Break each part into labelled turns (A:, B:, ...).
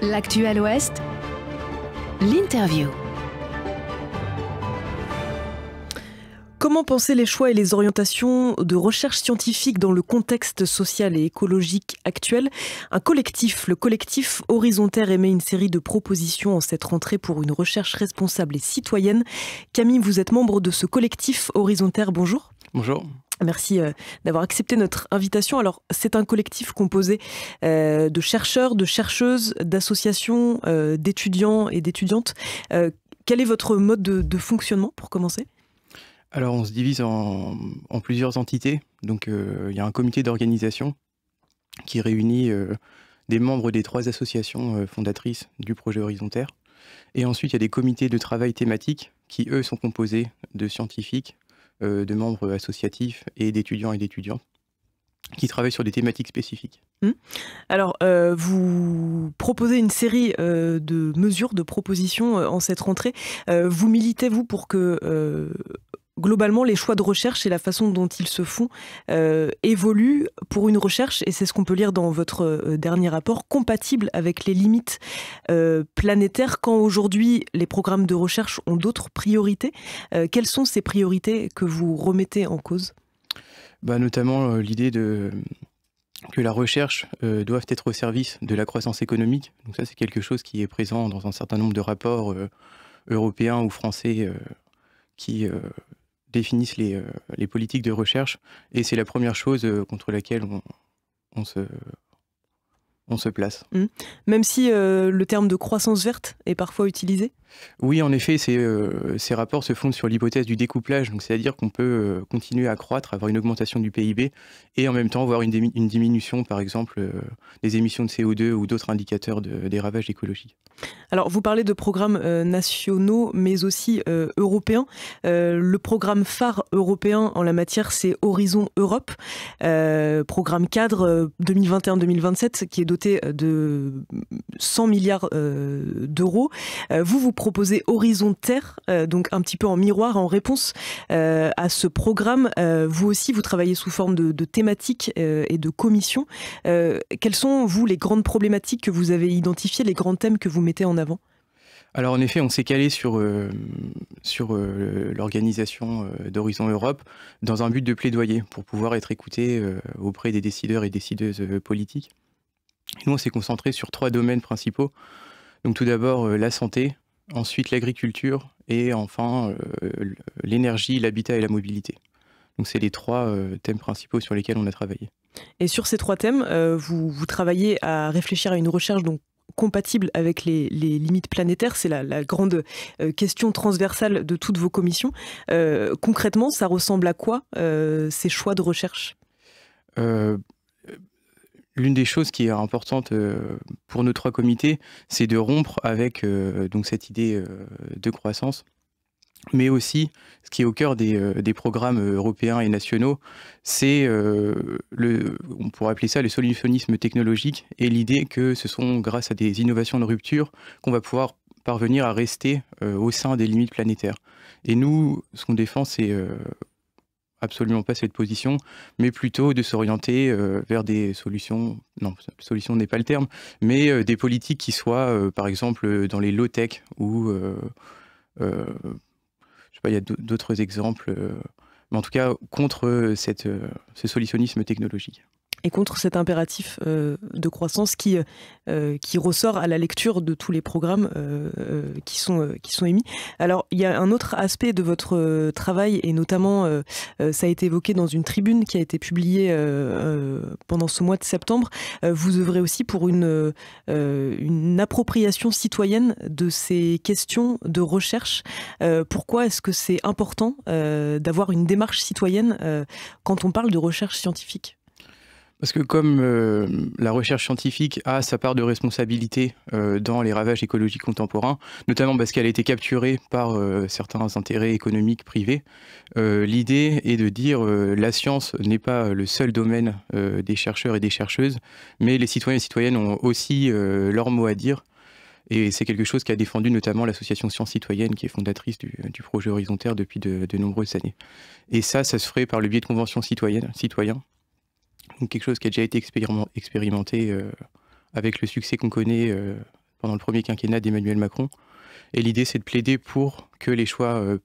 A: L'actuel Ouest, l'interview. Comment penser les choix et les orientations de recherche scientifique dans le contexte social et écologique actuel Un collectif, le collectif Horizontaire, émet une série de propositions en cette rentrée pour une recherche responsable et citoyenne. Camille, vous êtes membre de ce collectif Horizontaire, bonjour. Bonjour. Merci euh, d'avoir accepté notre invitation. Alors, c'est un collectif composé euh, de chercheurs, de chercheuses, d'associations, euh, d'étudiants et d'étudiantes. Quel est votre mode de, fonctionnement pour commencer
B: Alors, on se divise en, plusieurs entités. Donc, il y a un comité d'organisation qui réunit des membres des trois associations fondatrices du projet Horizontaire. Et ensuite, il y a des comités de travail thématiques qui, eux, sont composés de scientifiques, euh, de membres associatifs et d'étudiants et d'étudiants qui travaillent sur des thématiques spécifiques.
A: Hmm. Alors, euh, vous proposez une série euh, de mesures, de propositions en cette rentrée. vous militez, vous, pour que globalement, les choix de recherche et la façon dont ils se font euh, évoluent pour une recherche, et c'est ce qu'on peut lire dans votre euh, dernier rapport, compatible avec les limites euh, planétaires quand aujourd'hui les programmes de recherche ont d'autres priorités. quelles sont ces priorités que vous remettez en cause
B: bah, Notamment l'idée de que la recherche doit être au service de la croissance économique. Donc ça, c'est quelque chose qui est présent dans un certain nombre de rapports européens ou français qui définissent euh, les, politiques de recherche et c'est la première chose euh, contre laquelle on se, on se place.
A: Mmh. Même si euh, le terme de croissance verte est parfois utilisé
B: Oui, en effet, euh, ces rapports se fondent sur l'hypothèse du découplage, c'est-à-dire qu'on peut euh, continuer à croître, avoir une augmentation du PIB et en même temps avoir une, diminution, par exemple, des émissions de CO2 ou d'autres indicateurs des ravages écologiques.
A: Alors, vous parlez de programmes nationaux, mais aussi européens. le programme phare européen en la matière, c'est Horizon Europe, programme cadre 2021-2027 qui est doté euh, de 100 milliards euh, d'euros. Euh, vous, vous proposez Horizon Terre, donc un petit peu en miroir, en réponse à ce programme. vous aussi, vous travaillez sous forme de, thématiques et de commissions. quelles sont, vous, les grandes problématiques que vous avez identifiées, les grands thèmes que vous mettez en avant
B: alors en effet, on s'est calé sur, sur l'organisation d'Horizon Europe dans un but de plaidoyer pour pouvoir être écouté auprès des décideurs et décideuses politiques nous, on s'est concentré sur trois domaines principaux. Donc tout d'abord euh, la santé, ensuite l'agriculture et enfin euh, l'énergie, l'habitat et la mobilité. Donc c'est les trois euh, thèmes principaux sur lesquels on a travaillé.
A: Et sur ces trois thèmes, vous, travaillez à réfléchir à une recherche donc compatible avec les, limites planétaires C'est la, grande question transversale de toutes vos commissions. concrètement, ça ressemble à quoi ces choix de recherche
B: l'une des choses qui est importante euh, pour nos trois comités, c'est de rompre avec euh, donc cette idée euh, de croissance mais aussi ce qui est au cœur des, programmes européens et nationaux, c'est le, on pourrait appeler ça le solutionnisme technologique et l'idée que ce sont grâce à des innovations de rupture qu'on va pouvoir parvenir à rester au sein des limites planétaires. Et nous, ce qu'on défend, c'est absolument pas cette position, mais plutôt de s'orienter euh, vers des solutions, non, solution n'est pas le terme, mais euh, des politiques qui soient, euh, par exemple, dans les low-tech ou, je ne sais pas, il y a d'autres exemples, mais en tout cas, contre cette, ce solutionnisme technologique
A: et contre cet impératif euh, de croissance qui, euh, euh, qui ressort à la lecture de tous les programmes qui, sont, qui sont émis. Alors, il y a un autre aspect de votre travail, et notamment, ça a été évoqué dans une tribune qui a été publiée pendant ce mois de septembre. vous œuvrez aussi pour une, une appropriation citoyenne de ces questions de recherche. pourquoi est-ce que c'est important d'avoir une démarche citoyenne quand on parle de recherche scientifique
B: parce que comme euh, la recherche scientifique a sa part de responsabilité euh, dans les ravages écologiques contemporains, notamment parce qu'elle a été capturée par euh, certains intérêts économiques privés, l'idée est de dire la science n'est pas le seul domaine des chercheurs et des chercheuses, mais les citoyens et citoyennes ont aussi leur mot à dire. Et c'est quelque chose qu'a défendu notamment l'association Sciences Citoyennes, qui est fondatrice du, projet Horizontaire depuis de, de, nombreuses années. Et ça, ça se ferait par le biais de conventions citoyennes, citoyens, donc quelque chose qui a déjà été expérimenté euh, avec le succès qu'on connaît euh, pendant le premier quinquennat d'Emmanuel Macron. Et l'idée, c'est de plaider pour que les choix euh,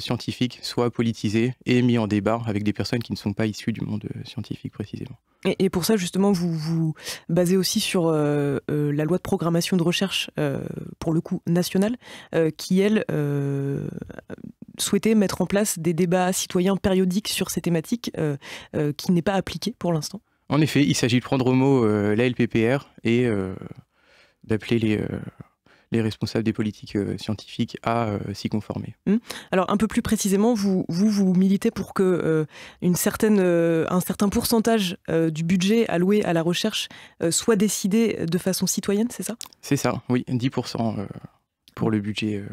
B: scientifiques soient politisés et mis en débat avec des personnes qui ne sont pas issues du monde scientifique précisément.
A: Et, et pour ça, justement, vous vous basez aussi sur la loi de programmation de recherche, pour le coup, nationale, qui, elle, souhaiter mettre en place des débats citoyens périodiques sur ces thématiques euh, euh, qui n'est pas appliquée pour l'instant.
B: En effet, il s'agit de prendre au mot euh, la LPPR et d'appeler les responsables des politiques scientifiques à s'y conformer.
A: Mmh. Alors un peu plus précisément, vous vous, militez pour que une certaine, un certain pourcentage du budget alloué à la recherche soit décidé de façon citoyenne, c'est ça
B: C'est ça, oui, 10% pour le budget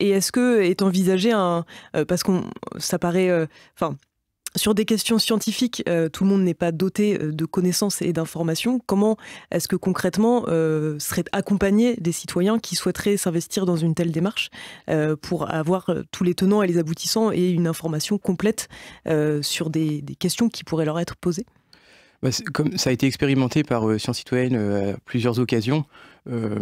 A: et est-ce que est envisagé un. Euh, parce qu'on. Ça paraît. Euh, enfin. sur des questions scientifiques, euh, tout le monde n'est pas doté de connaissances et d'informations. Comment est-ce que concrètement serait accompagné des citoyens qui souhaiteraient s'investir dans une telle démarche pour avoir tous les tenants et les aboutissants et une information complète sur des questions qui pourraient leur être posées
B: bah, comme ça a été expérimenté par euh, Sciences Science Citoyenne euh, à plusieurs occasions. Euh,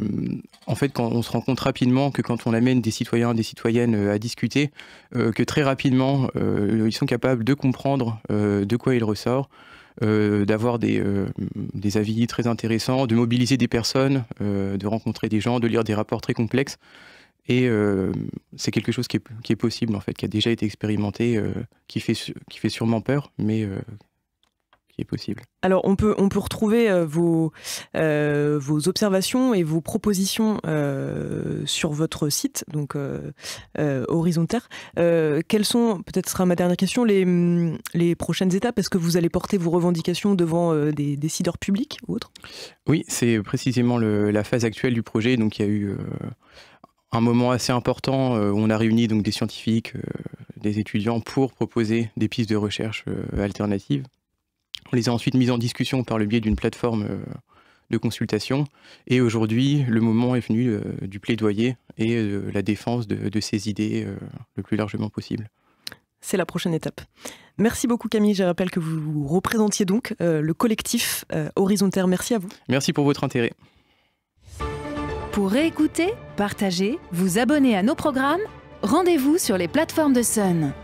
B: en fait, quand on se rend compte rapidement que quand on amène des citoyens, des citoyennes à discuter, que très rapidement ils sont capables de comprendre de quoi il ressort, d'avoir des, avis très intéressants, de mobiliser des personnes, de rencontrer des gens, de lire des rapports très complexes. Et c'est quelque chose qui est, possible, en fait, qui a déjà été expérimenté, qui, fait, qui fait sûrement peur, mais possible.
A: Alors on peut, on peut retrouver euh, vos, euh, vos observations et vos propositions euh, sur votre site, donc Horizon Terre. quelles sont, peut-être sera ma dernière question, les, prochaines étapes Est-ce que vous allez porter vos revendications devant des décideurs publics ou autres
B: Oui, c'est précisément la phase actuelle du projet. Donc il y a eu un moment assez important où on a réuni donc des scientifiques, des étudiants pour proposer des pistes de recherche alternatives. On les a ensuite mises en discussion par le biais d'une plateforme euh, de consultation. Et aujourd'hui, le moment est venu euh, du plaidoyer et euh, de la défense de, ces idées le plus largement possible
A: c'est la prochaine étape. Merci beaucoup Camille, je rappelle que vous représentiez donc le collectif Horizontaire. Merci à vous.
B: Merci pour votre intérêt.
A: Pour réécouter, partager, vous abonner à nos programmes, rendez-vous sur les plateformes de Sun.